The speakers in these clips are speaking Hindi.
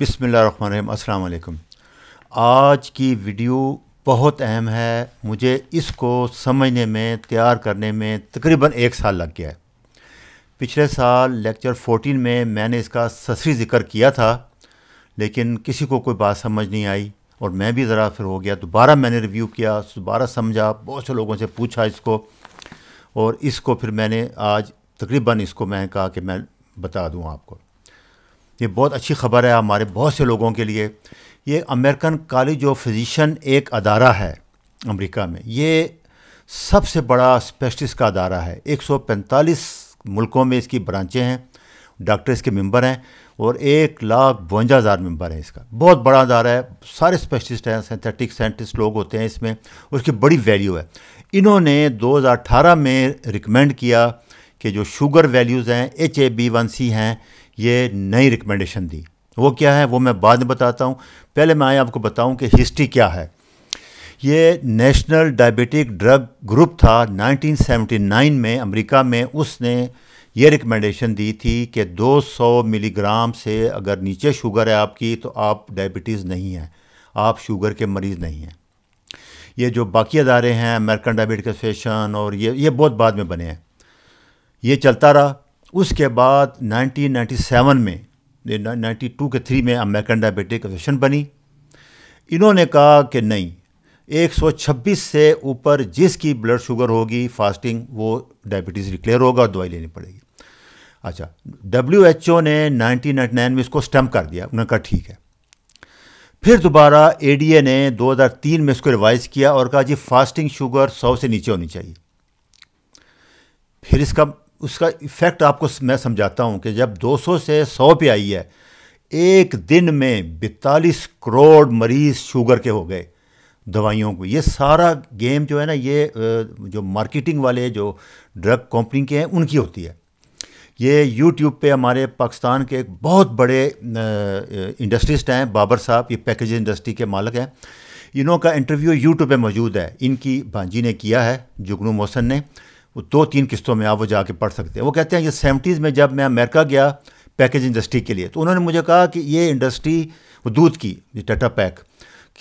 बिसमीम अस्सलाम आज की वीडियो बहुत अहम है मुझे इसको समझने में तैयार करने में तकरीबन एक साल लग गया है पिछले साल लेक्चर 14 में मैंने इसका ससरी ज़िक्र किया था लेकिन किसी को कोई बात समझ नहीं आई और मैं भी ज़रा फिर हो गया दोबारा मैंने रिव्यू किया दोबारा समझा बहुत से लोगों से पूछा इसको और इसको फिर मैंने आज तकरीबन इसको मैं कहा कि मैं बता दूँ आपको ये बहुत अच्छी खबर है हमारे बहुत से लोगों के लिए ये अमेरिकन कॉलेज ऑफ फिजिशन एक अदारा है अमेरिका में ये सबसे बड़ा स्पेशलिस्ट का अदारा है 145 मुल्कों में इसकी ब्रांचें हैं डॉक्टर इसके मेंबर हैं और एक लाख बवंजा हज़ार मेम्बर हैं इसका बहुत बड़ा अदारा है सारे स्पेशलिस्ट हैं सिंथेटिक साइंटिस्ट लोग होते हैं इसमें उसकी बड़ी वैल्यू है इन्होंने 2018 में रिकमेंड किया कि जो शुगर वैल्यूज़ हैं H A B one C हैं ये नई रिकमेंडेशन दी वो क्या है वो मैं बाद में बताता हूँ पहले मैं आपको बताऊँ कि हिस्ट्री क्या है ये नेशनल डायबिटिक ड्रग ग्रुप था 1979 में अमेरिका में उसने ये रिकमेंडेशन दी थी कि 200 मिलीग्राम से अगर नीचे शुगर है आपकी तो आप डायबिटीज़ नहीं हैं आप शुगर के मरीज़ नहीं हैं ये जो बाकी अदारे हैं अमेरिकन डायबिटिक एसोसिएशन और ये ये बहुत बाद में बने हैं ये चलता रहा उसके बाद 1997 में 92 के थ्री में अमेरिकन डायबिटिक एसोसिएशन बनी इन्होंने कहा कि नहीं 126 से ऊपर जिसकी ब्लड शुगर होगी फास्टिंग वो डायबिटीज़ डिक्लेयर होगा और दवाई लेनी पड़ेगी अच्छा डब्ल्यू एच ओ ने नाइन में इसको स्टम्प कर दिया उन्होंने कहा ठीक है फिर दोबारा ए डी ए ने 2003 में इसको रिवाइज किया और कहा जी फास्टिंग शुगर 100 से नीचे होनी चाहिए फिर इसका उसका इफ़ेक्ट आपको मैं समझाता हूँ कि जब 200 से 100 पे आई है एक दिन में बैतालीस करोड़ मरीज़ शुगर के हो गए दवाइयों को ये सारा गेम जो है ना ये जो मार्केटिंग वाले जो ड्रग कंपनी के हैं उनकी होती है ये यूट्यूब पे हमारे पाकिस्तान के एक बहुत बड़े इंडस्ट्रिस्ट हैं बाबर साहब ये पैकेज इंडस्ट्री के मालक हैं इनों का इंटरव्यू यूट्यूब पे मौजूद है इनकी भांजी ने किया है जुगनू मोहसन ने वो दो तीन किस्तों में आप वो जाके पढ़ सकते हैं वो कहते हैं ये सेवेंटीज़ में जब मैं अमेरिका गया पैकेज इंडस्ट्री के लिए तो उन्होंने मुझे कहा कि ये इंडस्ट्री वो दूध की ये टाटा पैक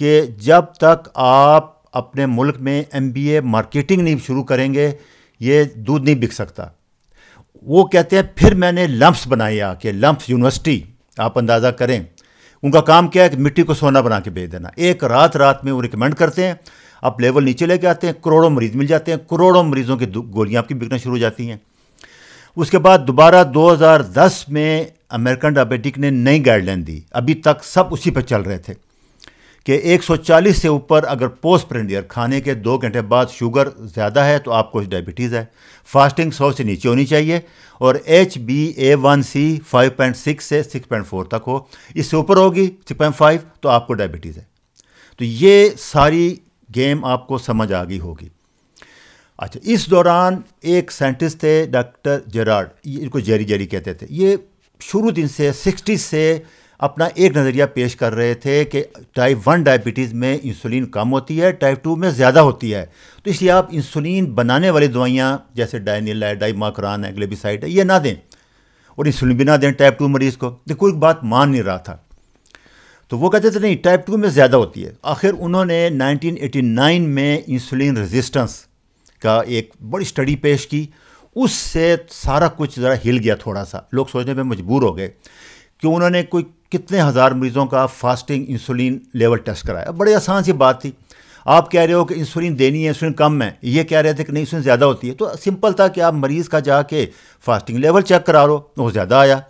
कि जब तक आप अपने मुल्क में एम मार्केटिंग नहीं शुरू करेंगे ये दूध नहीं बिक सकता वो कहते हैं फिर मैंने लम्प्स बनाया कि लम्प्स यूनिवर्सिटी आप अंदाज़ा करें उनका काम क्या है कि मिट्टी को सोना बना के भेज देना एक रात रात में वो रिकमेंड करते हैं आप लेवल नीचे लेके आते हैं करोड़ों मरीज मिल जाते हैं करोड़ों मरीजों की गोलियाँ आपकी बिकना शुरू हो जाती हैं उसके बाद दोबारा 2010 में अमेरिकन डायबिटिक ने नई गाइडलाइन दी अभी तक सब उसी पर चल रहे थे कि 140 से ऊपर अगर पोस्ट प्रेंडियर खाने के दो घंटे बाद शुगर ज़्यादा है तो आपको डायबिटीज़ है फास्टिंग 100 से नीचे होनी चाहिए और H B A one C five point six से सिक्स पॉइंट फोर तक हो इससे ऊपर होगी सिक्स पॉइंट फाइव तो आपको डायबिटीज़ है तो ये सारी गेम आपको समझ आ गई होगी अच्छा इस दौरान एक साइंटिस्ट थे डॉक्टर जेरार्ड इनको जेरी जेरी कहते थे ये शुरू दिन से सिक्सटीज से अपना एक नज़रिया पेश कर रहे थे कि टाइप वन डायबिटीज़ में इंसुलिन कम होती है टाइप टू में ज़्यादा होती है तो इसलिए आप इंसुलिन बनाने वाली दवाइयाँ जैसे डाइनिल है डाइमाक्रान है ग्लेबिसाइड है ये ना दें और इंसुलिन भी ना दें टाइप टू मरीज़ को देखो एक बात मान नहीं रहा था तो वो कहते थे नहीं टाइप टू में ज़्यादा होती है आखिर उन्होंने 1989 में इंसुलिन रेजिस्टेंस का एक बड़ी स्टडी पेश की उससे सारा कुछ ज़रा हिल गया थोड़ा सा लोग सोचने पर मजबूर हो गए कि उन्होंने कोई कितने हज़ार मरीज़ों का फास्टिंग इंसुलिन लेवल टेस्ट कराया बड़ी आसान सी बात थी आप कह रहे हो कि इंसुलिन देनी है इंसुलिन कम है ये कह रहे थे कि नहीं इंसुलिन ज़्यादा होती है तो सिंपल था कि आप मरीज़ का जाके फास्टिंग लेवल चेक करा लो वो ज़्यादा आया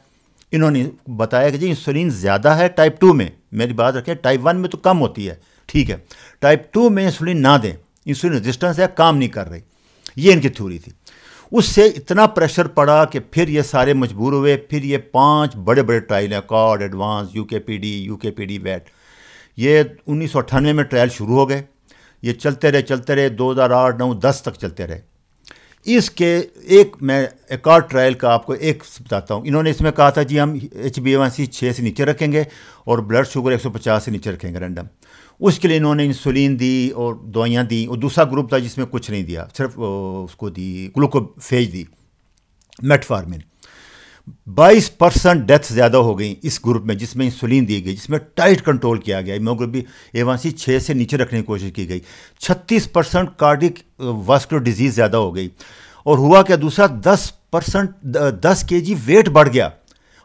इन्होंने बताया कि जी इंसुलिन ज़्यादा है टाइप टू में मेरी बात रखें टाइप वन में तो कम होती है ठीक है टाइप टू में इंसुलिन ना दें इंसुलिन रेजिस्टेंस है काम नहीं कर रही ये इनकी थ्योरी थी उससे इतना प्रेशर पड़ा कि फिर ये सारे मजबूर हुए फिर ये पांच बड़े बड़े ट्रायल हैं कॉड advance U K P D U K P D वैट ये उन्नीस में ट्रायल शुरू हो गए ये चलते रहे चलते रहे दो हज़ार नौ दस तक चलते रहे इसके एक मैं एक और ट्रायल का आपको एक बताता हूँ इन्होंने इसमें कहा था जी हम एच बी एवं सी छः से नीचे रखेंगे और ब्लड शुगर 150 से नीचे रखेंगे रैंडम उसके लिए इन्होंने इंसुलिन दी और दवाइयाँ दी और दूसरा ग्रुप था जिसमें कुछ नहीं दिया सिर्फ उसको दी ग्लूकोफेज दी मेटफार्मिन बाईस परसेंट डेथ ज़्यादा हो गई इस ग्रुप में जिसमें इंसुलिन दी गई जिसमें टाइट कंट्रोल किया गया हीमोग्लोबिन सी छः से नीचे रखने की कोशिश की गई छत्तीस परसेंट कार्डिक वास्कुलर डिजीज़ ज़्यादा हो गई और हुआ क्या दूसरा दस परसेंट दस के जी वेट बढ़ गया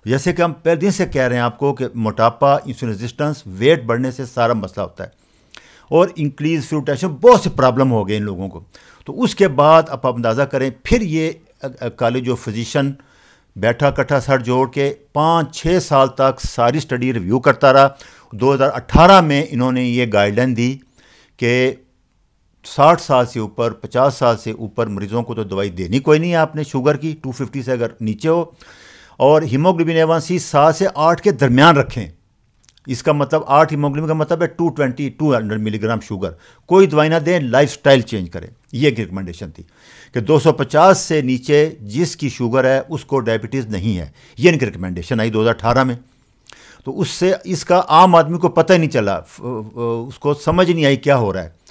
जैसे कि हम पहले दिन से कह रहे हैं आपको कि मोटापा इंसुलिन रेजिस्टेंस वेट बढ़ने से सारा मसला होता है और इंक्रीज फ्लूटेशन बहुत से प्रॉब्लम हो गए इन लोगों को तो उसके बाद आप अंदाज़ा करें फिर ये कॉलेज ऑफ फिजिशन बैठा कट्ठा सर जोड़ के पाँच छः साल तक सारी स्टडी रिव्यू करता रहा 2018 में इन्होंने ये गाइडलाइन दी कि 60 साल से ऊपर 50 साल से ऊपर मरीज़ों को तो दवाई देनी कोई नहीं है आपने शुगर की 250 से अगर नीचे हो और हीमोग्लोबिन एवं सी सात से आठ के दरमियान रखें इसका मतलब आठ हीमोग्लोबिन का मतलब है two twenty two hundred milligram sugar कोई दवाई ना दें लाइफ स्टाइल चेंज करें ये एक रिकमेंडेशन थी कि 250 से नीचे जिसकी शुगर है उसको डायबिटीज़ नहीं है ये इनकी रिकमेंडेशन आई 2018 में तो उससे इसका आम आदमी को पता ही नहीं चला उसको समझ नहीं आई क्या हो रहा है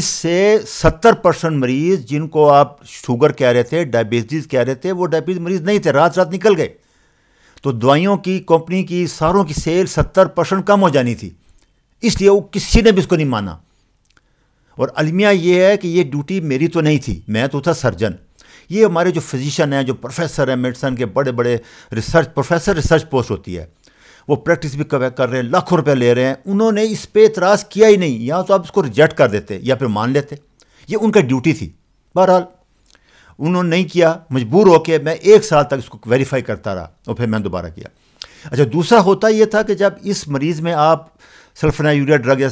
इससे 70 परसेंट मरीज़ जिनको आप शुगर कह रहे थे डायबिटीज़ कह रहे थे वो डायबिटीज़ मरीज़ नहीं थे रात रात निकल गए तो दवाइयों की कंपनी की सारों की सेल 70 परसेंट कम हो जानी थी इसलिए वो किसी ने भी इसको नहीं माना और अलमिया ये है कि ये ड्यूटी मेरी तो नहीं थी मैं तो था सर्जन ये हमारे जो फिजिशियन हैं जो प्रोफेसर हैं मेडिसन के बड़े बड़े रिसर्च प्रोफेसर रिसर्च पोस्ट होती है वो प्रैक्टिस भी कवर कर रहे हैं लाखों रुपए ले रहे हैं उन्होंने इस पर एतराज़ किया ही नहीं या तो आप इसको रिजेक्ट कर देते या फिर मान लेते ये उनका ड्यूटी थी बहरहाल उन्होंने नहीं किया मजबूर होकर मैं एक साल तक इसको वेरीफाई करता रहा और फिर मैंने दोबारा किया अच्छा दूसरा होता ये था कि जब इस मरीज़ में आप सल्फना यूरिया ड्रग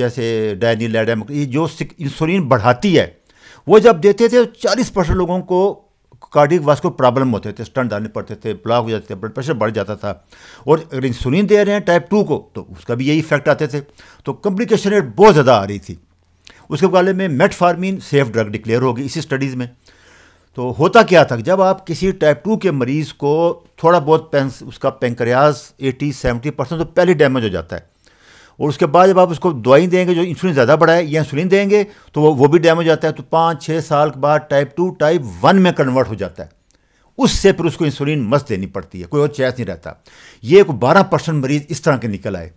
जैसे डायनीलैडम ये जो इंसुलिन बढ़ाती है वो जब देते थे चालीस परसेंट लोगों को कार्डिक वास्को प्रॉब्लम होते थे स्टंट डालने पड़ते थे ब्लॉक हो जाते थे ब्लड प्रेशर बढ़ जाता था और अगर इंसुलिन दे रहे हैं टाइप टू को तो उसका भी यही इफेक्ट आते थे तो कम्प्लिकेशन रेट बहुत ज़्यादा आ रही थी उसके मुकाबले में मेटफार्मिन सेफ ड्रग डिक्लेयर होगी इसी स्टडीज़ में तो होता क्या था जब आप किसी टाइप टू के मरीज़ को थोड़ा बहुत पेंस उसका पेंक्रियाज एटी सेवेंटी परसेंट तो पहले डैमेज हो जाता है और उसके बाद जब आप उसको दवाई देंगे जो इंसुलिन ज़्यादा बढ़ा है या इंसुलिन देंगे तो वो वो भी डैमेज हो जाता है तो पाँच छः साल के बाद टाइप टू टाइप वन में कन्वर्ट हो जाता है उससे फिर उसको इंसुलिन मस्त देनी पड़ती है कोई और चैस नहीं रहता ये एक बारह परसेंट मरीज इस तरह के निकल आए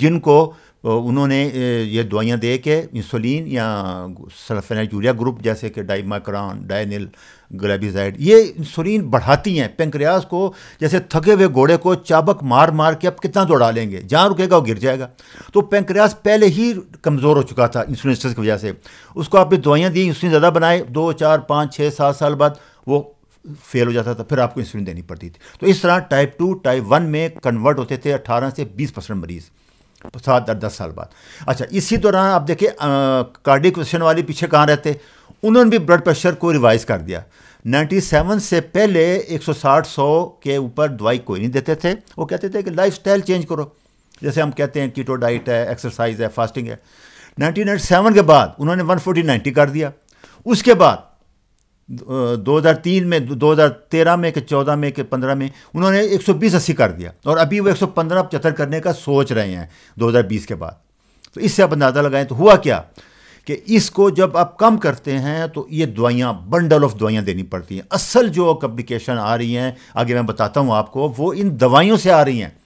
जिनको उन्होंने ये दवाइयाँ दे के इंसुलिन या सल्फेनाइट यूरिया ग्रुप जैसे कि डाइमाक्रॉन डायनिल ग्लेबिजाइड ये इंसुलिन बढ़ाती हैं पेंक्रियाज को जैसे थके हुए घोड़े को चाबक मार मार के अब कितना दौड़ा लेंगे जहाँ रुकेगा वो गिर जाएगा तो पेंक्रियाज पहले ही कमज़ोर हो चुका था इंसुलिन की वजह से उसको आपने दवाइयाँ दी इंसुलिन ज़्यादा बनाए दो चार पाँच छः सात साल बाद वो फेल हो जाता था फिर आपको इंसुलिन देनी पड़ती थी तो इस तरह टाइप टू टाइप वन में कन्वर्ट होते थे अट्ठारह से बीस परसेंट मरीज़ सात आठ दस साल बाद अच्छा इसी दौरान आप देखिए कार्डिक क्वेश्चन वाले पीछे कहाँ रहते उन्होंने भी ब्लड प्रेशर को रिवाइज कर दिया 97 से पहले 160 सौ के ऊपर दवाई कोई नहीं देते थे वो कहते थे कि लाइफ स्टाइल चेंज करो जैसे हम कहते हैं कीटो डाइट है एक्सरसाइज है फास्टिंग है 1997 के बाद उन्होंने 140 90 कर दिया उसके बाद 2003 में 2013 में के 14 में के 15 में उन्होंने 120 अस्सी कर दिया और अभी वो 115 सौ करने का सोच रहे हैं 2020 के बाद तो इससे आप अंदाज़ा लगाएं तो हुआ क्या कि इसको जब आप कम करते हैं तो ये दवाइयाँ बंडल ऑफ दवाइयाँ देनी पड़ती हैं असल जो कम्प्लिकेशन आ रही हैं आगे मैं बताता हूँ आपको वो इन दवाइयों से आ रही हैं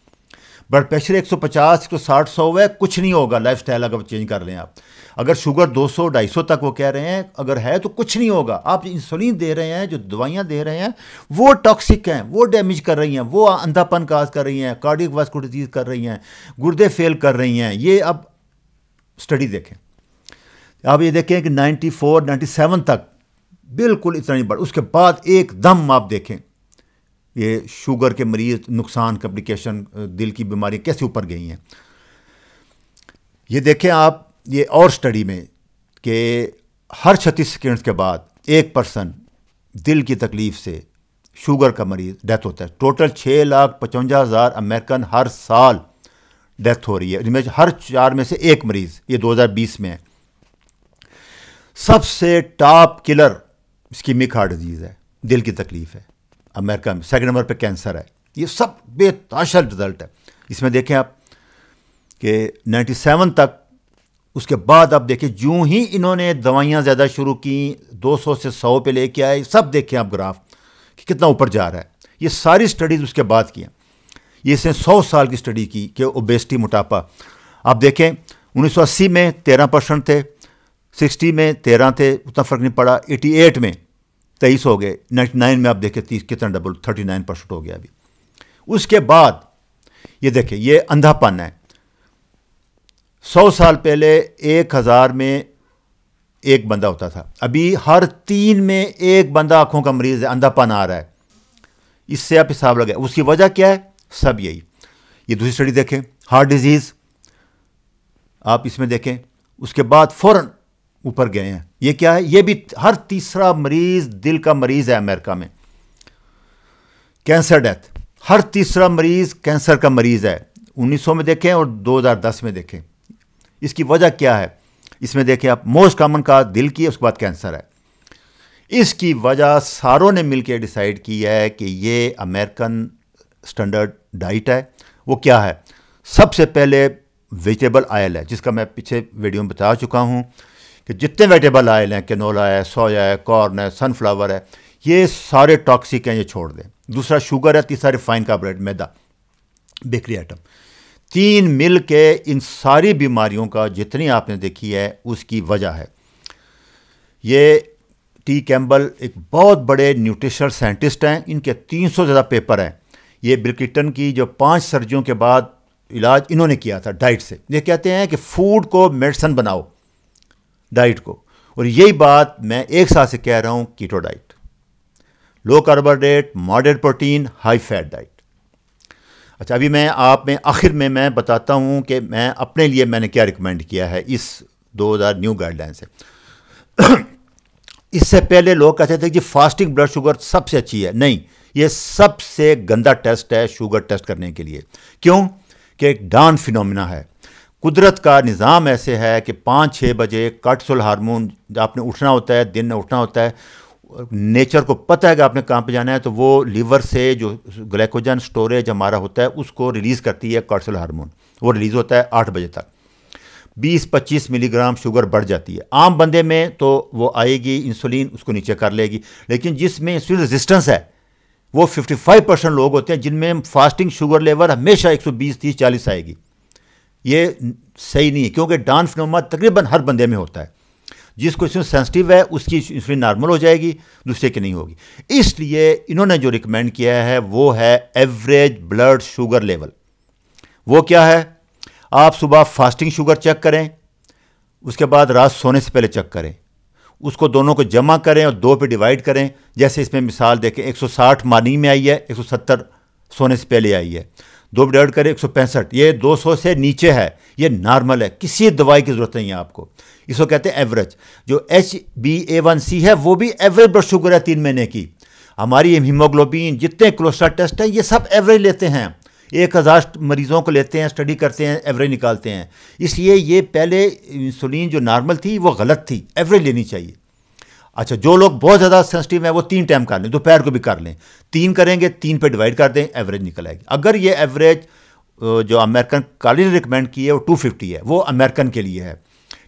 ब्लड प्रेशर 150 160 सौ है कुछ नहीं होगा लाइफ स्टाइल अगर चेंज कर लें आप अगर शुगर 200 250 तक वो कह रहे हैं अगर है तो कुछ नहीं होगा आप इंसुलिन दे रहे हैं जो दवाइयाँ दे रहे हैं वो टॉक्सिक हैं वो डैमेज कर रही हैं वो अंधापन काज कर रही हैं कार्डिक वास्को डिजीज कर रही हैं गुर्दे फेल कर रही हैं ये अब स्टडी देखें आप ये देखें कि नाइन्टी फोर तक बिल्कुल इतना नहीं बढ़ उसके बाद एकदम आप देखें ये शुगर के मरीज नुकसान कम्प्लिकेशन दिल की बीमारी कैसे ऊपर गई हैं ये देखें आप ये और स्टडी में कि हर छत्तीस सेकेंड्स के बाद एक पर्सन दिल की तकलीफ़ से शुगर का मरीज़ डेथ होता है टोटल छः लाख पचवंजा हज़ार अमेरिकन हर साल डेथ हो रही है इनमें हर चार में से एक मरीज़ ये 2020 में है सबसे top killer ischaemic heart disease है दिल की तकलीफ़ है अमेरिका में सेकेंड नंबर पर कैंसर है ये सब बेताशा रिजल्ट है इसमें देखें आप कि 97 तक उसके बाद आप देखें जूँ ही इन्होंने दवाइयाँ ज़्यादा शुरू की 200 से 100 पे लेके आए सब देखें आप ग्राफ कि कितना ऊपर जा रहा है ये सारी स्टडीज़ उसके बाद की हैं ये इसने 100 साल की स्टडी की कि ओबेस्टी मोटापा आप देखें 1980 में 13 परसेंट थे 60 में 13 थे उतना फ़र्क नहीं पड़ा 88 में तेईस हो गए नाइन्टी नाइन में आप देखें तीस कितना डबल थर्टी नाइन परसेंट हो गया अभी उसके बाद ये देखें ये अंधापन है सौ साल पहले एक हज़ार में एक बंदा होता था अभी हर तीन में एक बंदा आँखों का मरीज़ है अंधापन आ रहा है इससे आप हिसाब लगे उसकी वजह क्या है सब यही ये दूसरी स्टडी देखें हार्ट डिजीज़ आप इसमें देखें उसके बाद फ़ौरन ऊपर गए हैं ये क्या है ये भी हर तीसरा मरीज दिल का मरीज है अमेरिका में कैंसर डेथ हर तीसरा मरीज कैंसर का मरीज है 1900 में देखें और 2010 में देखें इसकी वजह क्या है इसमें देखें आप मोस्ट कॉमन का दिल की है उसके बाद कैंसर है इसकी वजह सारों ने मिलकर डिसाइड की है कि ये अमेरिकन स्टैंडर्ड डाइट है वो क्या है सबसे पहले वेजिटेबल आयल है जिसका मैं पीछे वीडियो में बता चुका हूँ कि जितने वेजिटेबल आयल हैं कैनोला है सोया है कॉर्न है सनफ्लावर है ये सारे टॉक्सिक हैं ये छोड़ दें दूसरा शुगर है तीसरा रिफाइन कार्बोरेट मैदा बेकरी आइटम तीन मिल के इन सारी बीमारियों का जितनी आपने देखी है उसकी वजह है ये टी कैम्बल एक बहुत बड़े न्यूट्रिशनल साइंटिस्ट हैं इनके 300 से ज़्यादा पेपर हैं ये ब्रिकिटन की जो पांच सर्जियों के बाद इलाज इन्होंने किया था डाइट से ये कहते हैं कि फूड को मेडिसन बनाओ डाइट को और यही बात मैं एक साथ से कह रहा हूँ keto diet low carbohydrate moderate protein high fat diet अच्छा अभी मैं आप में आखिर में मैं बताता हूँ कि मैं अपने लिए मैंने क्या रिकमेंड किया है इस 2000 न्यू गाइडलाइन से इससे पहले लोग कहते थे कि फास्टिंग ब्लड शुगर सबसे अच्छी है नहीं ये सबसे गंदा टेस्ट है शुगर टेस्ट करने के लिए क्यों कि एक डान फिनोमिना है कुदरत का निज़ाम ऐसे है कि पाँच छः बजे कार्टिसल हार्मोन आपने उठना होता है दिन में उठना होता है नेचर को पता है कि आपने कहाँ पे जाना है तो वो लीवर से जो ग्लाइकोजन स्टोरेज हमारा होता है उसको रिलीज़ करती है कार्टिसल हार्मोन वो रिलीज़ होता है आठ बजे तक 20-25 मिलीग्राम शुगर बढ़ जाती है आम बंदे में तो वो आएगी इंसुलिन उसको नीचे कर लेगी लेकिन जिसमें इंसुलिन रेजिस्टेंस है वो 55 परसेंट लोग होते हैं जिनमें फास्टिंग शुगर लेवल हमेशा 120 30 40 आएगी ये सही नहीं है क्योंकि डांस नुमा तकरीबन हर बंदे में होता है जिसको इंसुलिन सेंसिटिव है उसकी इंसुलिन नॉर्मल हो जाएगी दूसरे की नहीं होगी इसलिए इन्होंने जो रिकमेंड किया है वो है एवरेज ब्लड शुगर लेवल वो क्या है आप सुबह फास्टिंग शुगर चेक करें उसके बाद रात सोने से पहले चेक करें उसको दोनों को जमा करें और दो पे डिवाइड करें जैसे इसमें मिसाल देखें 160 मार्निंग में आई है 170 सोने से पहले आई है दो मिनट कर एक सौ पैंसठ ये दो सौ से नीचे है ये नॉर्मल है किसी दवाई की ज़रूरत नहीं है आपको इसको कहते हैं एवरेज जो H B A one C है वो भी एवरेज ब्लड शुगर है तीन महीने की हमारी हीमोग्लोबिन जितने क्लोस्ट्रा टेस्ट हैं ये सब एवरेज लेते हैं एक हज़ार मरीज़ों को लेते हैं स्टडी करते हैं एवरेज निकालते हैं इसलिए ये पहले इंसुलिन जो नॉर्मल थी वो गलत थी एवरेज लेनी चाहिए अच्छा जो लोग बहुत ज़्यादा सेंसिटिव हैं वो तीन टाइम कर लें दोपहर को भी कर लें तीन करेंगे तीन पे डिवाइड कर दें एवरेज निकल आएगी अगर ये एवरेज जो अमेरिकन कॉलेज ने रिकमेंड की है वो टू फिफ्टी है वो अमेरिकन के लिए है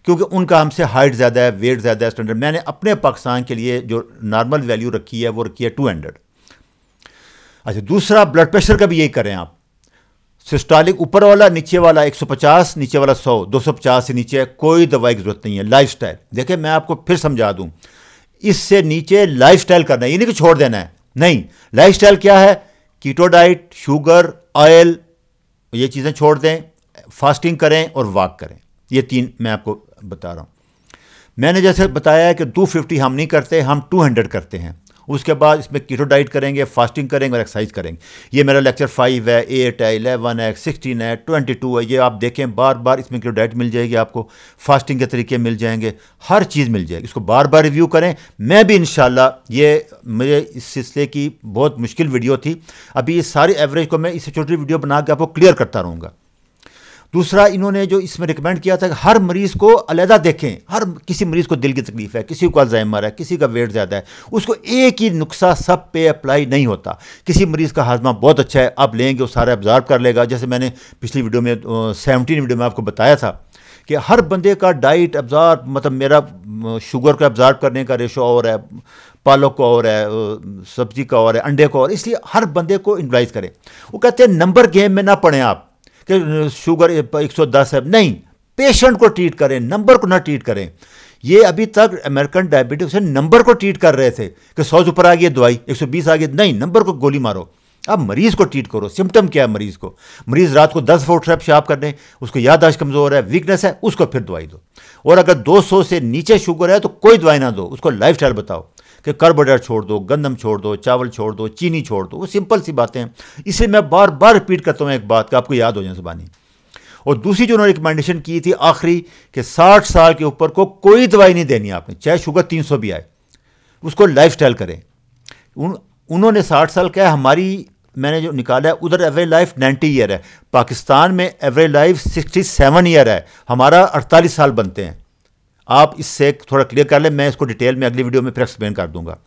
क्योंकि उनका हमसे हाइट ज़्यादा है वेट ज़्यादा है स्टैंडर्ड मैंने अपने पाकिस्तान के लिए जो नॉर्मल वैल्यू रखी है वो रखी है टू हंड्रेड अच्छा दूसरा ब्लड प्रेशर का भी यही करें आप सिस्टॉलिक ऊपर वाला नीचे वाला 150 नीचे वाला 100 250 से नीचे कोई दवाई की जरूरत नहीं है लाइफ स्टाइल देखिए मैं आपको फिर समझा दूं इससे नीचे लाइफस्टाइल करना है ये नहीं कि छोड़ देना है नहीं लाइफस्टाइल क्या है कीटो डाइट शुगर ऑयल ये चीज़ें छोड़ दें फास्टिंग करें और वॉक करें ये तीन मैं आपको बता रहा हूँ मैंने जैसे बताया कि 250 हम नहीं करते हम 200 करते हैं उसके बाद इसमें कीटो डाइट करेंगे फास्टिंग करेंगे और एक्सरसाइज करेंगे ये मेरा लेक्चर फाइव है एट है इलेवन है सिक्सटीन है ट्वेंटी टू है ये आप देखें बार बार इसमें कीटो डाइट मिल जाएगी आपको फास्टिंग के तरीके मिल जाएंगे हर चीज़ मिल जाएगी इसको बार बार रिव्यू करें मैं भी इन ये मेरे इस सिलसिले की बहुत मुश्किल वीडियो थी अभी ये सारी एवरेज को मैं इससे छोटी वीडियो बना के आपको क्लियर करता रहूँगा दूसरा इन्होंने जो इसमें रिकमेंड किया था कि हर मरीज़ को अलहदा देखें हर किसी मरीज़ को दिल की तकलीफ़ है किसी को अल्जाइमर है किसी का वेट ज़्यादा है उसको एक ही नुस्खा सब पे अप्लाई नहीं होता किसी मरीज़ का हाजमा बहुत अच्छा है आप लेंगे वो सारा एब्ज़ार्व कर लेगा जैसे मैंने पिछली वीडियो में सेवनटीन वीडियो में आपको बताया था कि हर बंदे का डाइट ऑब्जॉर्व मतलब मेरा शुगर का ऑब्जॉर्व करने का रेशो और है पालक का और है सब्ज़ी का और है अंडे का और इसलिए हर बंदे को इन्वाइज करें वो कहते हैं नंबर गेम में ना पढ़ें आप कि शुगर एक सौ दस है नहीं पेशेंट को ट्रीट करें नंबर को ना ट्रीट करें ये अभी तक अमेरिकन डायबिटीज से नंबर को ट्रीट कर रहे थे कि सौ से ऊपर आ गई दवाई एक सौ बीस आ गई नहीं नंबर को गोली मारो अब मरीज़ को ट्रीट करो सिम्टम क्या है मरीज़ को मरीज़ रात को दस फोट रैप शाप कर दें उसको याददाश्त कमज़ोर है वीकनेस है उसको फिर दवाई दो और अगर 200 से नीचे शुगर है तो कोई दवाई ना दो उसको लाइफ बताओ कि कार्बोडाइट छोड़ दो गंदम छोड़ दो चावल छोड़ दो चीनी छोड़ दो वो सिंपल सी बातें हैं इसे मैं बार बार रिपीट करता हूँ एक बात का आपको याद हो जाए जबानी और दूसरी जो उन्होंने रिकमेंडेशन की थी आखिरी कि साठ साल के ऊपर को कोई दवाई नहीं देनी आपने चाहे शुगर तीन सौ भी आए उसको लाइफ स्टाइल करें उन उन्होंने साठ साल क्या हमारी मैंने जो निकाला है उधर एवरेज लाइफ नाइन्टी ईयर है पाकिस्तान में average life sixty seven year है हमारा अड़तालीस साल बनते हैं आप इससे थोड़ा क्लियर कर लें मैं इसको डिटेल में अगली वीडियो में फिर एक्सप्लेन कर दूंगा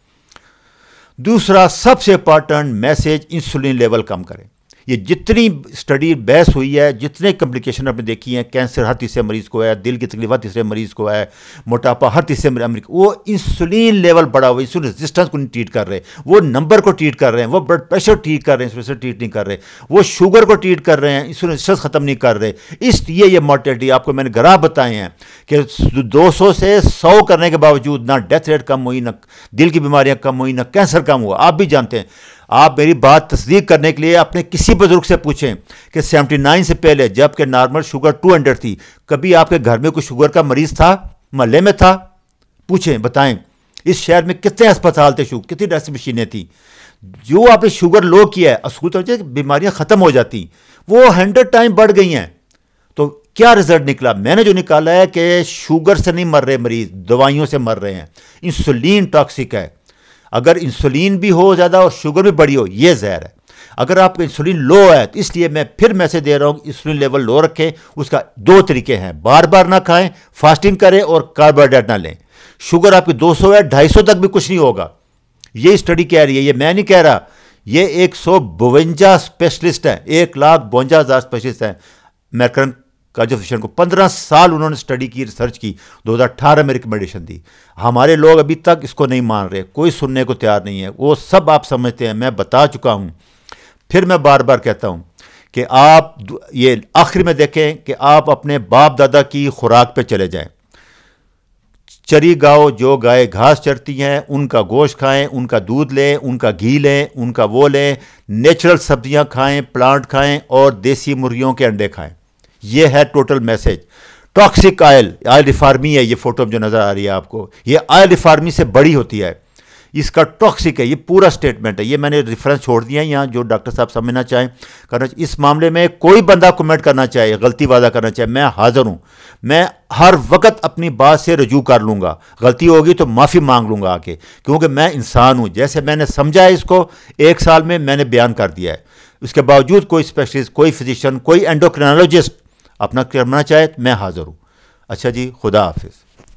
दूसरा सबसे इंपॉर्टेंट मैसेज इंसुलिन लेवल कम करें ये जितनी स्टडी बहस हुई है जितने कम्प्लिकेशन आपने देखी हैं कैंसर हर तीसरे मरीज़ को है दिल की तकलीफ हर तीसरे मरीज़ को है मोटापा हर तीसरे मरीज वो इंसुलिन लेवल बढ़ा हुआ इंसुलिन रेजिस्टेंस को नहीं ट्रीट कर रहे वो नंबर को ट्रीट कर रहे हैं वो ब्लड प्रेशर ट्रीट कर रहे हैं इंसुलिन ट्रीट नहीं कर रहे वो शुगर को ट्रीट कर रहे हैं इंसुलिन रेजिस्टेंस ख़त्म नहीं कर रहे इसलिए ये मॉर्टेलिटी आपको मैंने ग्राह बताए हैं कि दो से सौ करने के बावजूद ना डेथ रेट कम हुई ना दिल की बीमारियाँ कम हुई ना कैंसर कम हुआ आप भी जानते हैं आप मेरी बात तस्दीक करने के लिए अपने किसी बुज़ुर्ग से पूछें कि 79 से पहले जबकि नॉर्मल शुगर 200 थी कभी आपके घर में कोई शुगर का मरीज़ था महल्ले में था पूछें बताएं इस शहर में कितने अस्पताल थे शुगर कितनी टेस्ट मशीनें थी जो आपने शुगर लो किया है असूल तो बीमारियाँ ख़त्म हो जाती वो हंड्रेड टाइम बढ़ गई हैं तो क्या रिजल्ट निकला मैंने जो निकाला है कि शुगर से नहीं मर रहे मरीज दवाइयों से मर रहे हैं इंसुलिन टॉक्सिक है अगर इंसुलिन भी हो ज़्यादा और शुगर भी बड़ी हो ये जहर है अगर आपका इंसुलिन लो है तो इसलिए मैं फिर मैसेज दे रहा हूँ इंसुलिन लेवल लो रखें उसका दो तरीके हैं बार बार ना खाएं फास्टिंग करें और कार्बोहाइड्रेट ना लें शुगर आपकी 200 है सौ तक भी कुछ नहीं होगा ये स्टडी कह रही है ये मैं नहीं कह रहा ये एक सौ बवंजा स्पेशलिस्ट हैं एक लाख बवंजा हज़ार स्पेशलिस्ट हैं अमेरिकन कॉलेज ऑफ को पंद्रह साल उन्होंने स्टडी की रिसर्च की अठारह में रिकमेंडेशन दी हमारे लोग अभी तक इसको नहीं मान रहे कोई सुनने को तैयार नहीं है वो सब आप समझते हैं मैं बता चुका हूँ फिर मैं बार बार कहता हूँ कि आप ये आखिर में देखें कि आप अपने बाप दादा की खुराक पे चले जाएं चरी गाओ जो गाय घास चरती हैं उनका गोश्त खाएं उनका दूध लें उनका घी लें उनका वो लें नेचुरल सब्जियां खाएं प्लांट खाएं और देसी मुर्गियों के अंडे खाएं ये है total message toxic oil oil रिफार्मी है ये फोटो जो नज़र आ रही है आपको ये आयल रिफार्मी से बड़ी होती है इसका टॉक्सिक है ये पूरा स्टेटमेंट है ये मैंने रेफरेंस छोड़ दिया है यहाँ जो डॉक्टर साहब समझना चाहें करना इस मामले में कोई बंदा कमेंट करना चाहे गलती वादा करना चाहे मैं हाज़िर हूँ मैं हर वक्त अपनी बात से रजू कर लूँगा गलती होगी तो माफ़ी मांग लूँगा आके क्योंकि मैं इंसान हूँ जैसे मैंने समझा है इसको एक साल में मैंने बयान कर दिया है उसके बावजूद कोई स्पेशलिस्ट कोई फिजिशियन कोई एंडोक्रिनोलॉजिस्ट अपना करना चाहे तो मैं हाज़िर हूँ अच्छा जी खुदा हाफिज़